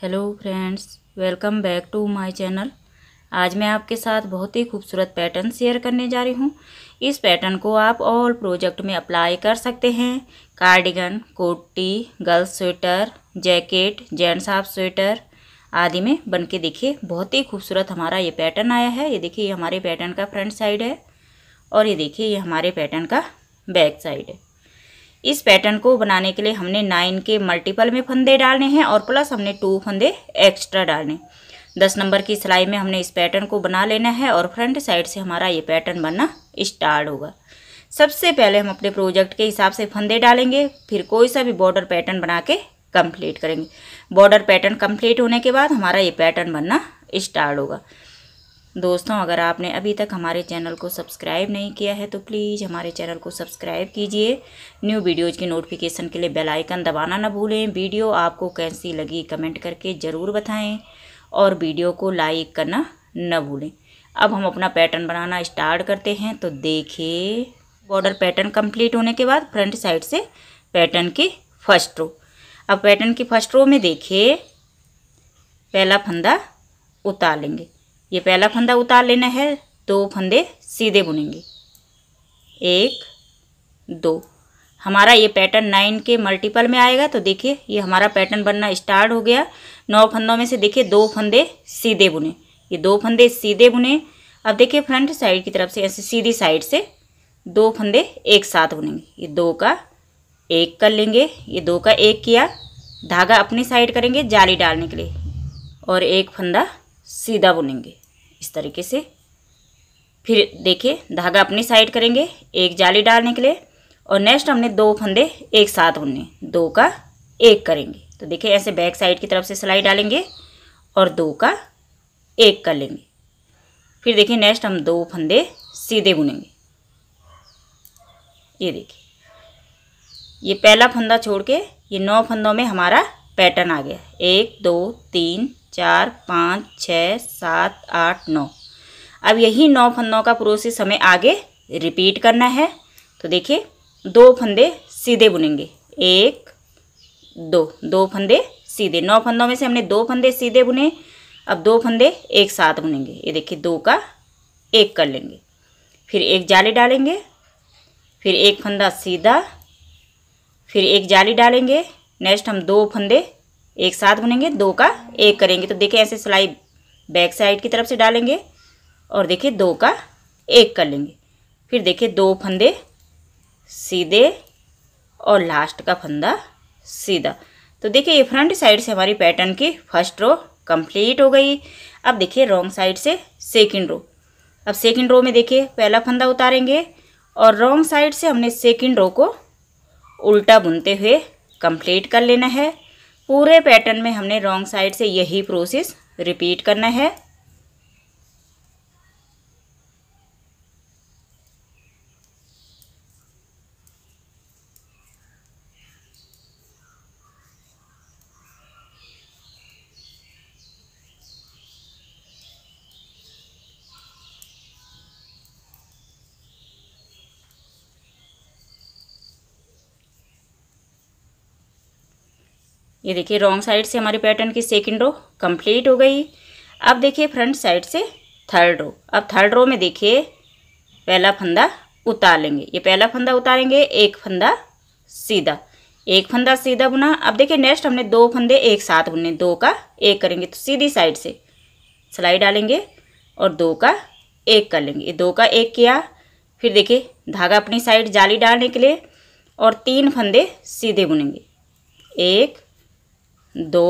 hello friends welcome back to my channel आज मैं आपके साथ बहुत ही खूबसूरत पैटर्न शेयर करने जा रही हूँ इस पैटर्न को आप ऑल प्रोजेक्ट में अप्लाई कर सकते हैं कार्डिगन कोटी girls sweater jacket gents half sweater आदि में बन के देखिए बहुत ही खूबसूरत हमारा ये पैटर्न आया है ये देखिए ये हमारे पैटर्न का फ्रंट साइड है और ये देखिए ये हमारे पैटर्न का बैक साइड है इस पैटर्न को बनाने के लिए हमने नाइन के मल्टीपल में फंदे डालने हैं और प्लस हमने टू फंदे एक्स्ट्रा डालने दस नंबर की सिलाई में हमने इस पैटर्न को बना लेना है और फ्रंट साइड से हमारा ये पैटर्न बनना स्टार्ट होगा सबसे पहले हम अपने प्रोजेक्ट के हिसाब से फंदे डालेंगे फिर कोई सा भी बॉर्डर पैटर्न बना के कम्प्लीट करेंगे बॉर्डर पैटर्न कम्प्लीट होने के बाद हमारा ये पैटर्न बनना स्टार्ट होगा दोस्तों अगर आपने अभी तक हमारे चैनल को सब्सक्राइब नहीं किया है तो प्लीज़ हमारे चैनल को सब्सक्राइब कीजिए न्यू वीडियोज़ की नोटिफिकेशन के लिए बेल आइकन दबाना ना भूलें वीडियो आपको कैसी लगी कमेंट करके ज़रूर बताएं और वीडियो को लाइक करना न भूलें अब हम अपना पैटर्न बनाना स्टार्ट करते हैं तो देखिए बॉर्डर पैटर्न कम्प्लीट होने के बाद फ्रंट साइड से पैटर्न की फर्स्ट रो अब पैटर्न की फर्स्ट रो में देखिए पहला फंदा उतार लेंगे ये पहला फंदा उतार लेना है दो फंदे सीधे बुनेंगे एक दो हमारा ये पैटर्न नाइन के मल्टीपल में आएगा तो देखिए ये हमारा पैटर्न बनना स्टार्ट हो गया नौ फंदों में से देखिए दो फंदे सीधे बुने ये दो फंदे सीधे बुने अब देखिए फ्रंट साइड की तरफ से ऐसे सीधी साइड से दो फंदे एक साथ बुनेंगे ये दो का एक कर लेंगे ये दो का एक किया धागा अपनी साइड करेंगे जाली डालने के लिए और एक फंदा सीधा बुनेंगे इस तरीके से फिर देखिए धागा अपनी साइड करेंगे एक जाली डालने के लिए और नेक्स्ट हमने दो फंदे एक साथ बुनने दो का एक करेंगे तो देखिए ऐसे बैक साइड की तरफ से सिलाई डालेंगे और दो का एक कर लेंगे फिर देखिए नेक्स्ट हम दो फंदे सीधे बुनेंगे ये देखिए ये पहला फंदा छोड़ के ये नौ फंदों में हमारा पैटर्न आ गया एक दो तीन चार पाँच छः सात आठ नौ अब यही नौ फंदों का प्रोसेस हमें आगे रिपीट करना है तो देखिए दो फंदे सीधे बुनेंगे एक दो दो फंदे सीधे नौ फंदों में से हमने दो फंदे सीधे बुने अब दो फंदे एक साथ बुनेंगे ये देखिए दो का एक कर लेंगे फिर एक जाली डालेंगे फिर एक फंदा सीधा फिर एक जाली डालेंगे नेक्स्ट हम दो फंदे एक साथ बुनेंगे दो का एक करेंगे तो देखिए ऐसे सिलाई बैक साइड की तरफ से डालेंगे और देखिए दो का एक कर लेंगे फिर देखिए दो फंदे सीधे और लास्ट का फंदा सीधा तो देखिए ये फ्रंट साइड से हमारी पैटर्न की फर्स्ट रो कंप्लीट हो गई अब देखिए रॉन्ग साइड से सेकंड रो अब सेकंड रो में देखिए पहला फंदा उतारेंगे और रॉन्ग साइड से हमने सेकंड रो को उल्टा बुनते हुए कंप्लीट कर लेना है पूरे पैटर्न में हमने रॉन्ग साइड से यही प्रोसेस रिपीट करना है ये देखिए रॉन्ग साइड से हमारे पैटर्न की सेकेंड रो कंप्लीट हो गई अब देखिए फ्रंट साइड से थर्ड रो अब थर्ड रो में देखिए पहला फंदा उतार लेंगे ये पहला फंदा उतारेंगे एक फंदा सीधा एक फंदा सीधा बुना अब देखिए नेक्स्ट हमने दो फंदे एक साथ बुने दो का एक करेंगे तो सीधी साइड से सिलाई डालेंगे और दो का एक कर लेंगे दो का एक किया फिर देखिए धागा अपनी साइड जाली डालने के लिए और तीन फंदे सीधे बुनेंगे एक दो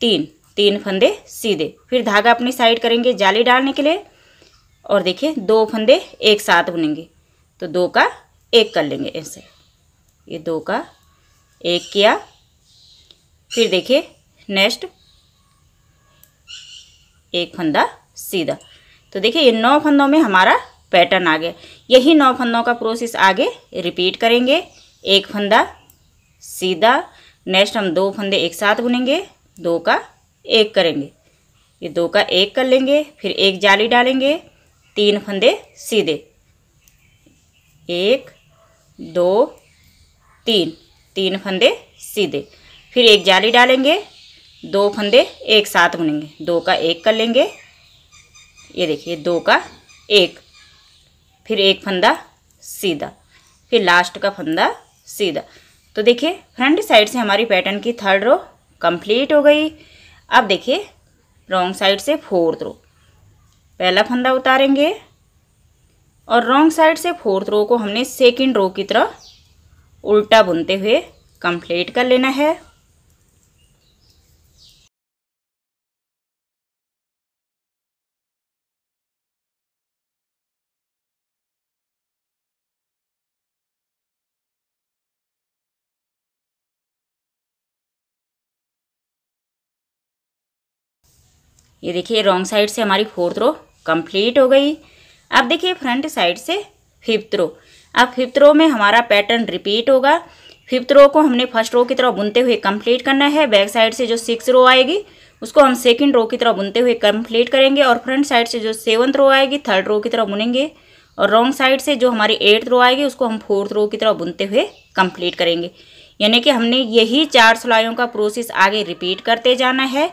तीन तीन फंदे सीधे फिर धागा अपनी साइड करेंगे जाली डालने के लिए और देखिए दो फंदे एक साथ बुनेंगे तो दो का एक कर लेंगे ऐसे ये दो का एक किया फिर देखिए नेक्स्ट एक फंदा सीधा तो देखिए ये नौ फंदों में हमारा पैटर्न आ गया यही नौ फंदों का प्रोसेस आगे रिपीट करेंगे एक फंदा सीधा नेक्स्ट हम दो फंदे एक साथ बुनेंगे दो का एक करेंगे ये दो का एक कर लेंगे फिर एक जाली डालेंगे तीन फंदे सीधे एक दो तीन तीन फंदे सीधे फिर एक जाली डालेंगे दो फंदे एक साथ बुनेंगे दो का एक कर लेंगे ये देखिए दो का एक फिर एक फंदा सीधा फिर लास्ट का फंदा सीधा तो देखिए फ्रंट साइड से हमारी पैटर्न की थर्ड रो कंप्लीट हो गई अब देखिए रॉन्ग साइड से फोर्थ रो पहला फंदा उतारेंगे और रॉन्ग साइड से फोर्थ रो को हमने सेकेंड रो की तरह उल्टा बुनते हुए कंप्लीट कर लेना है ये देखिए रॉन्ग साइड से हमारी फोर्थ रो कंप्लीट हो गई अब देखिए फ्रंट साइड से फिफ्थ रो अब फिफ्थ रो में हमारा पैटर्न रिपीट होगा फिफ्थ रो को हमने फर्स्ट रो की तरह बुनते हुए कंप्लीट करना है बैक साइड से जो सिक्स रो आएगी उसको हम सेकंड रो की तरह बुनते हुए कंप्लीट करेंगे और फ्रंट साइड से जो सेवन्थ रो आएगी थर्ड रो की तरह बुनेंगे और रॉन्ग साइड से जो हमारी एट्थ रो आएगी उसको हम फोर्थ रो की तरह बुनते हुए कंप्लीट करेंगे यानी कि हमने यही चार सिलाइयों का प्रोसेस आगे रिपीट करते जाना है